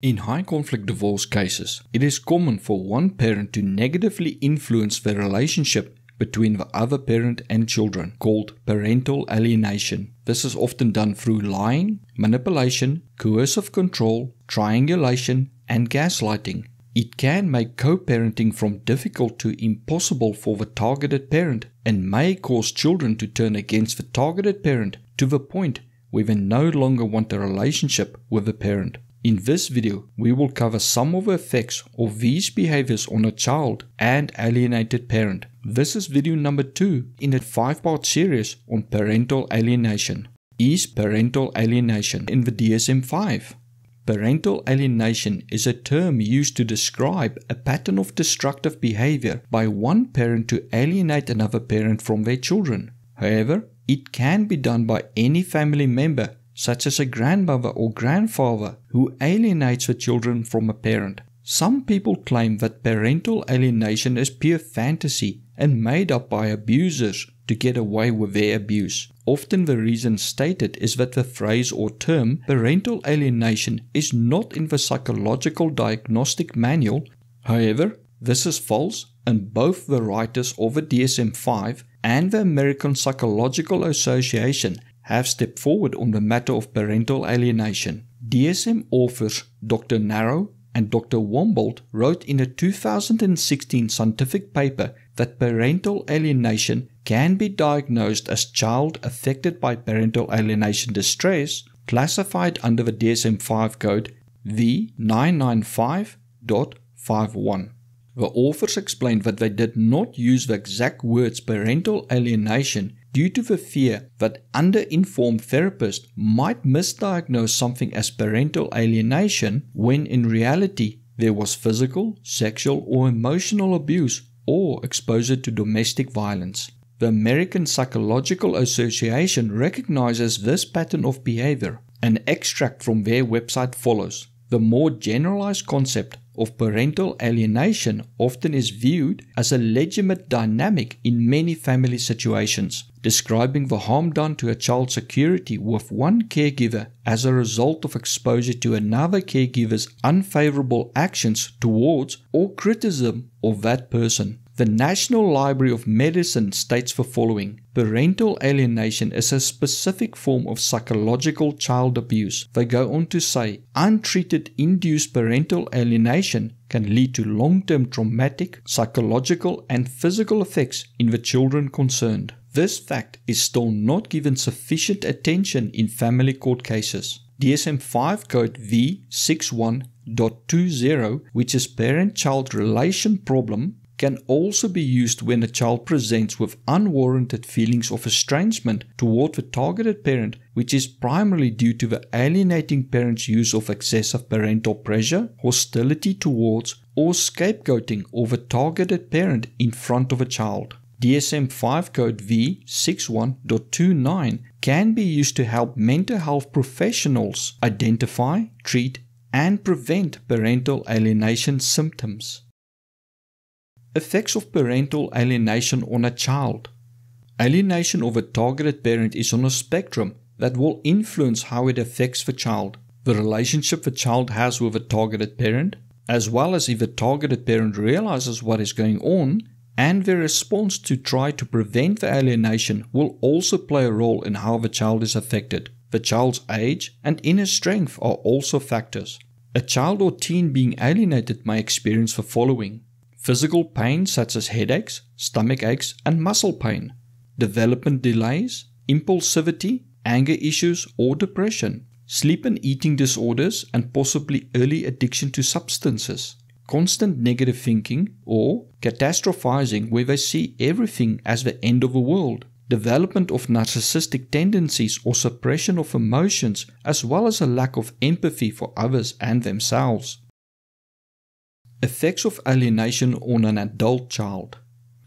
In high conflict divorce cases, it is common for one parent to negatively influence the relationship between the other parent and children, called parental alienation. This is often done through lying, manipulation, coercive control, triangulation, and gaslighting. It can make co parenting from difficult to impossible for the targeted parent and may cause children to turn against the targeted parent to the point where they no longer want a relationship with the parent. In this video, we will cover some of the effects of these behaviors on a child and alienated parent. This is video number 2 in a 5-part series on parental alienation. Is parental alienation in the DSM-5? Parental alienation is a term used to describe a pattern of destructive behavior by one parent to alienate another parent from their children. However, it can be done by any family member such as a grandmother or grandfather, who alienates the children from a parent. Some people claim that parental alienation is pure fantasy and made up by abusers to get away with their abuse. Often the reason stated is that the phrase or term parental alienation is not in the psychological diagnostic manual. However, this is false and both the writers of the DSM-5 and the American Psychological Association have stepped forward on the matter of parental alienation. DSM authors Dr. Narrow and Dr. Wombold wrote in a 2016 scientific paper that parental alienation can be diagnosed as child affected by parental alienation distress, classified under the DSM 5 code V995.51. The authors explained that they did not use the exact words parental alienation due to the fear that under-informed therapists might misdiagnose something as parental alienation when in reality there was physical, sexual or emotional abuse or exposure to domestic violence. The American Psychological Association recognizes this pattern of behavior. An extract from their website follows. The more generalized concept of parental alienation often is viewed as a legitimate dynamic in many family situations, describing the harm done to a child's security with one caregiver as a result of exposure to another caregiver's unfavorable actions towards or criticism of that person. The National Library of Medicine states the following Parental alienation is a specific form of psychological child abuse. They go on to say untreated induced parental alienation can lead to long term traumatic, psychological, and physical effects in the children concerned. This fact is still not given sufficient attention in family court cases. DSM 5 code V61.20, which is parent child relation problem, can also be used when a child presents with unwarranted feelings of estrangement toward the targeted parent, which is primarily due to the alienating parent's use of excessive parental pressure, hostility towards, or scapegoating of a targeted parent in front of a child. DSM 5 code V61.29 can be used to help mental health professionals identify, treat, and prevent parental alienation symptoms. Effects of parental alienation on a child. Alienation of a targeted parent is on a spectrum that will influence how it affects the child, the relationship the child has with a targeted parent, as well as if the targeted parent realizes what is going on, and their response to try to prevent the alienation will also play a role in how the child is affected. The child's age and inner strength are also factors. A child or teen being alienated may experience the following physical pain such as headaches, stomach aches, and muscle pain, development delays, impulsivity, anger issues, or depression, sleep and eating disorders, and possibly early addiction to substances, constant negative thinking or catastrophizing, where they see everything as the end of the world, development of narcissistic tendencies or suppression of emotions, as well as a lack of empathy for others and themselves. Effects of alienation on an adult child.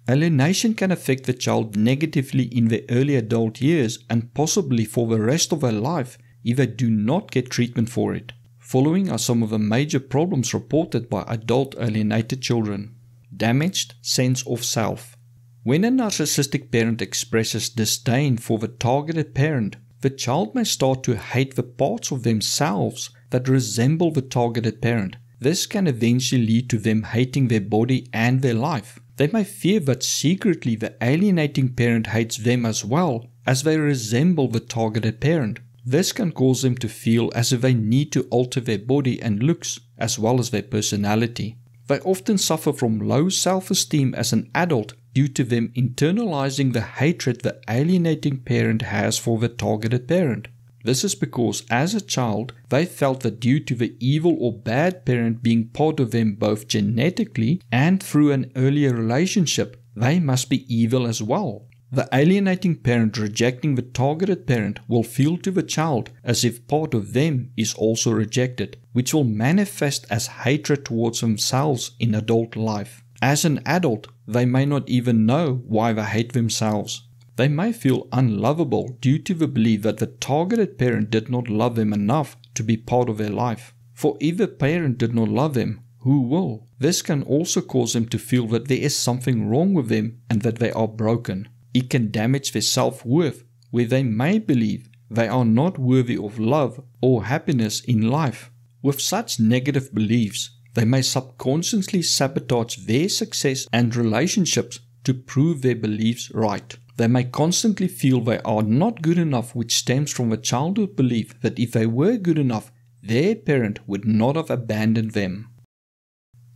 Alienation can affect the child negatively in the early adult years and possibly for the rest of their life if they do not get treatment for it. Following are some of the major problems reported by adult alienated children. Damaged sense of self. When a narcissistic parent expresses disdain for the targeted parent, the child may start to hate the parts of themselves that resemble the targeted parent this can eventually lead to them hating their body and their life. They may fear that secretly the alienating parent hates them as well, as they resemble the targeted parent. This can cause them to feel as if they need to alter their body and looks, as well as their personality. They often suffer from low self esteem as an adult due to them internalizing the hatred the alienating parent has for the targeted parent. This is because as a child, they felt that due to the evil or bad parent being part of them both genetically and through an earlier relationship, they must be evil as well. The alienating parent rejecting the targeted parent will feel to the child as if part of them is also rejected, which will manifest as hatred towards themselves in adult life. As an adult, they may not even know why they hate themselves. They may feel unlovable due to the belief that the targeted parent did not love them enough to be part of their life. For if the parent did not love them, who will? This can also cause them to feel that there is something wrong with them and that they are broken. It can damage their self worth, where they may believe they are not worthy of love or happiness in life. With such negative beliefs, they may subconsciously sabotage their success and relationships to prove their beliefs right. They may constantly feel they are not good enough, which stems from a childhood belief that if they were good enough, their parent would not have abandoned them.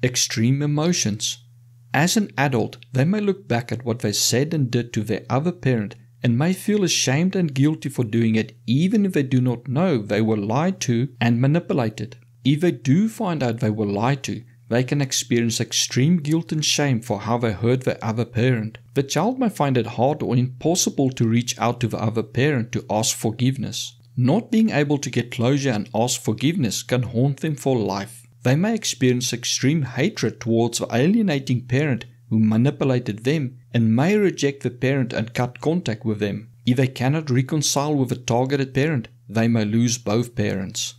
Extreme emotions. As an adult, they may look back at what they said and did to their other parent and may feel ashamed and guilty for doing it, even if they do not know they were lied to and manipulated. If they do find out they were lied to, they can experience extreme guilt and shame for how they hurt the other parent. The child may find it hard or impossible to reach out to the other parent to ask forgiveness. Not being able to get closure and ask forgiveness can haunt them for life. They may experience extreme hatred towards the alienating parent who manipulated them and may reject the parent and cut contact with them. If they cannot reconcile with a targeted parent, they may lose both parents.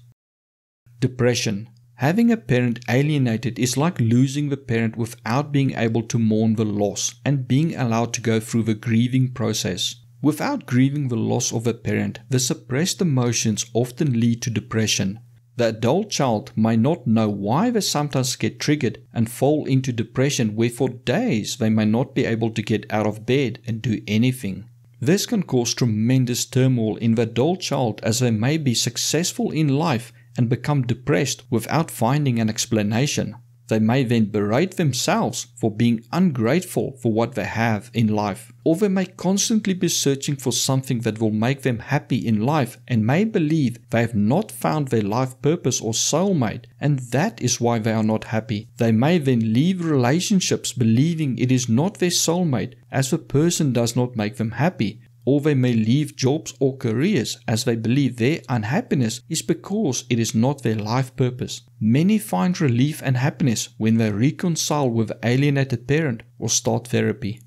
Depression Having a parent alienated is like losing the parent without being able to mourn the loss and being allowed to go through the grieving process. Without grieving the loss of a parent, the suppressed emotions often lead to depression. The adult child may not know why they sometimes get triggered and fall into depression where for days they may not be able to get out of bed and do anything. This can cause tremendous turmoil in the adult child as they may be successful in life and become depressed without finding an explanation. They may then berate themselves for being ungrateful for what they have in life. Or they may constantly be searching for something that will make them happy in life and may believe they have not found their life purpose or soulmate, and that is why they are not happy. They may then leave relationships believing it is not their soulmate as the person does not make them happy or they may leave jobs or careers as they believe their unhappiness is because it is not their life purpose. Many find relief and happiness when they reconcile with the alienated parent or start therapy.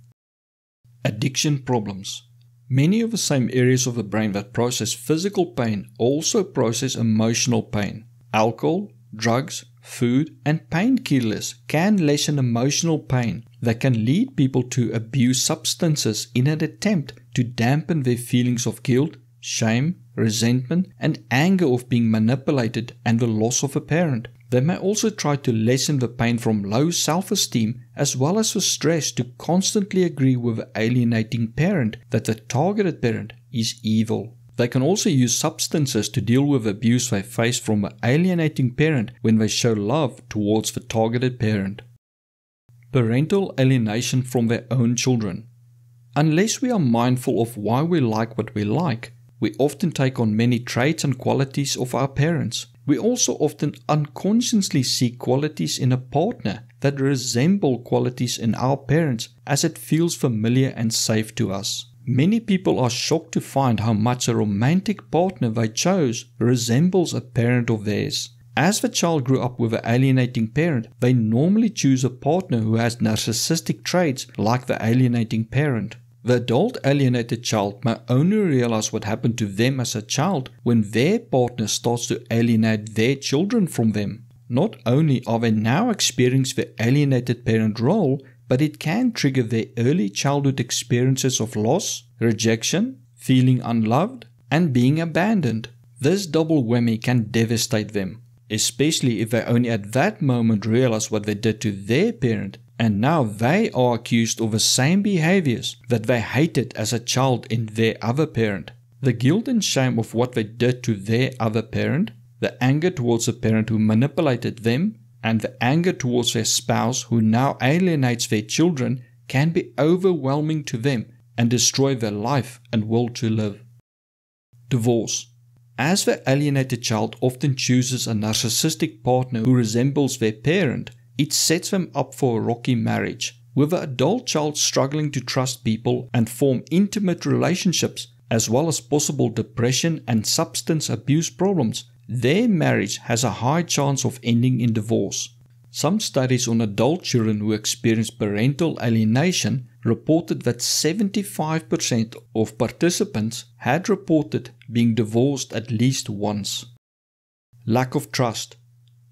Addiction problems. Many of the same areas of the brain that process physical pain also process emotional pain. Alcohol, drugs, food, and painkillers can lessen emotional pain that can lead people to abuse substances in an attempt to dampen their feelings of guilt, shame, resentment, and anger of being manipulated and the loss of a parent. They may also try to lessen the pain from low self esteem as well as the stress to constantly agree with the alienating parent that the targeted parent is evil. They can also use substances to deal with abuse they face from the alienating parent when they show love towards the targeted parent parental alienation from their own children. Unless we are mindful of why we like what we like, we often take on many traits and qualities of our parents. We also often unconsciously seek qualities in a partner that resemble qualities in our parents as it feels familiar and safe to us. Many people are shocked to find how much a romantic partner they chose resembles a parent of theirs. As the child grew up with an alienating parent, they normally choose a partner who has narcissistic traits like the alienating parent. The adult alienated child may only realize what happened to them as a child when their partner starts to alienate their children from them. Not only are they now experiencing the alienated parent role, but it can trigger their early childhood experiences of loss, rejection, feeling unloved, and being abandoned. This double whammy can devastate them especially if they only at that moment realize what they did to their parent and now they are accused of the same behaviors that they hated as a child in their other parent. The guilt and shame of what they did to their other parent, the anger towards the parent who manipulated them, and the anger towards their spouse who now alienates their children can be overwhelming to them and destroy their life and will to live. Divorce. As the alienated child often chooses a narcissistic partner who resembles their parent, it sets them up for a rocky marriage, with an adult child struggling to trust people and form intimate relationships, as well as possible depression and substance abuse problems. Their marriage has a high chance of ending in divorce. Some studies on adult children who experienced parental alienation reported that 75% of participants had reported being divorced at least once. Lack of trust.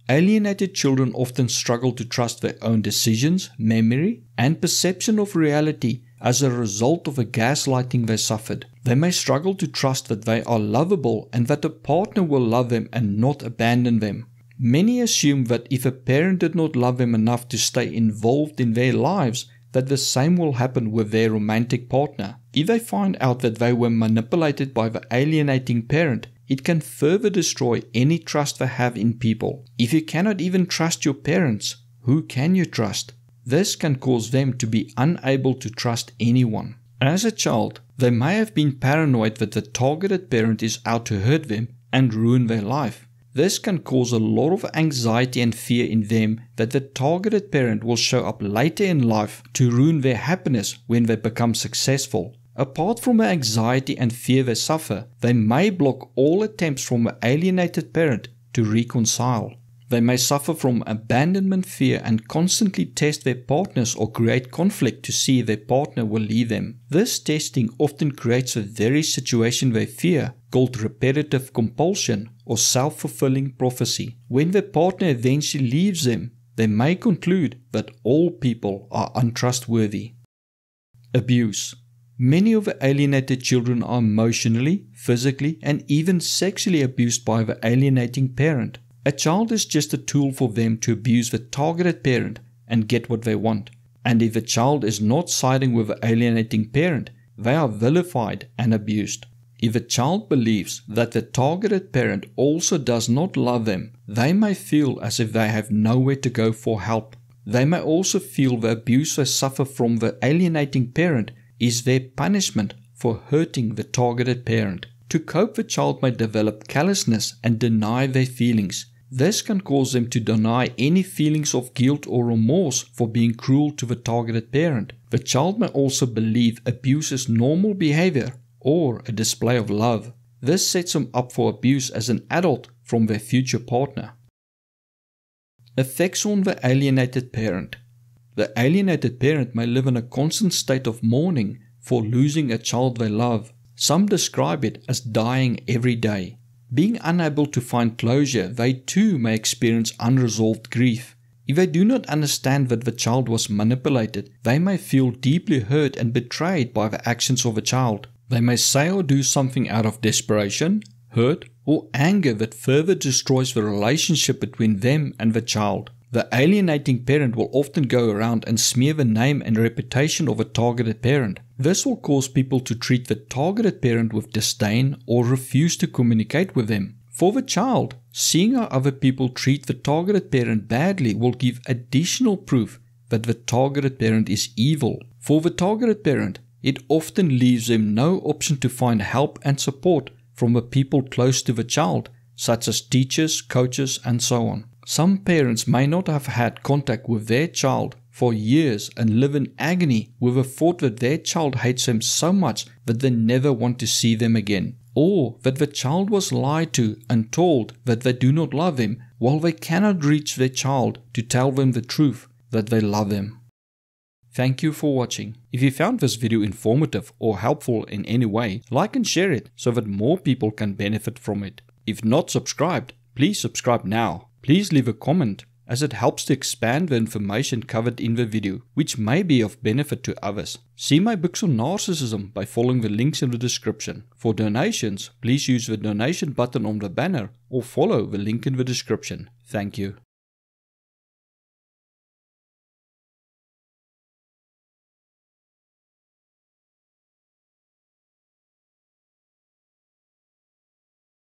Alienated children often struggle to trust their own decisions, memory, and perception of reality as a result of the gaslighting they suffered. They may struggle to trust that they are lovable and that a partner will love them and not abandon them. Many assume that if a parent did not love them enough to stay involved in their lives, that the same will happen with their romantic partner. If they find out that they were manipulated by the alienating parent, it can further destroy any trust they have in people. If you cannot even trust your parents, who can you trust? This can cause them to be unable to trust anyone. As a child, they may have been paranoid that the targeted parent is out to hurt them and ruin their life. This can cause a lot of anxiety and fear in them that the targeted parent will show up later in life to ruin their happiness when they become successful. Apart from the anxiety and fear they suffer, they may block all attempts from an alienated parent to reconcile. They may suffer from abandonment fear and constantly test their partners or create conflict to see if their partner will leave them. This testing often creates a very situation they fear, called repetitive compulsion or self fulfilling prophecy. When their partner eventually leaves them, they may conclude that all people are untrustworthy. Abuse. Many of the alienated children are emotionally, physically, and even sexually abused by the alienating parent. A child is just a tool for them to abuse the targeted parent and get what they want. And if a child is not siding with the alienating parent, they are vilified and abused. If a child believes that the targeted parent also does not love them, they may feel as if they have nowhere to go for help. They may also feel the abuse they suffer from the alienating parent is their punishment for hurting the targeted parent. To cope, the child may develop callousness and deny their feelings. This can cause them to deny any feelings of guilt or remorse for being cruel to the targeted parent. The child may also believe abuse is normal behavior or a display of love. This sets them up for abuse as an adult from their future partner. Effects on the alienated parent. The alienated parent may live in a constant state of mourning for losing a child they love. Some describe it as dying every day. Being unable to find closure, they too may experience unresolved grief. If they do not understand that the child was manipulated, they may feel deeply hurt and betrayed by the actions of a child. They may say or do something out of desperation, hurt, or anger that further destroys the relationship between them and the child. The alienating parent will often go around and smear the name and reputation of a targeted parent. This will cause people to treat the targeted parent with disdain or refuse to communicate with them. For the child, seeing how other people treat the targeted parent badly will give additional proof that the targeted parent is evil. For the targeted parent, it often leaves them no option to find help and support from the people close to the child, such as teachers, coaches, and so on. Some parents may not have had contact with their child for years and live in agony with a thought that their child hates them so much that they never want to see them again, or that the child was lied to and told that they do not love him, while they cannot reach their child to tell them the truth that they love them. Thank you for watching. If you found this video informative or helpful in any way, like and share it so that more people can benefit from it. If not subscribed, please subscribe now. Please leave a comment as it helps to expand the information covered in the video, which may be of benefit to others. See my books on narcissism by following the links in the description. For donations, please use the donation button on the banner or follow the link in the description. Thank you.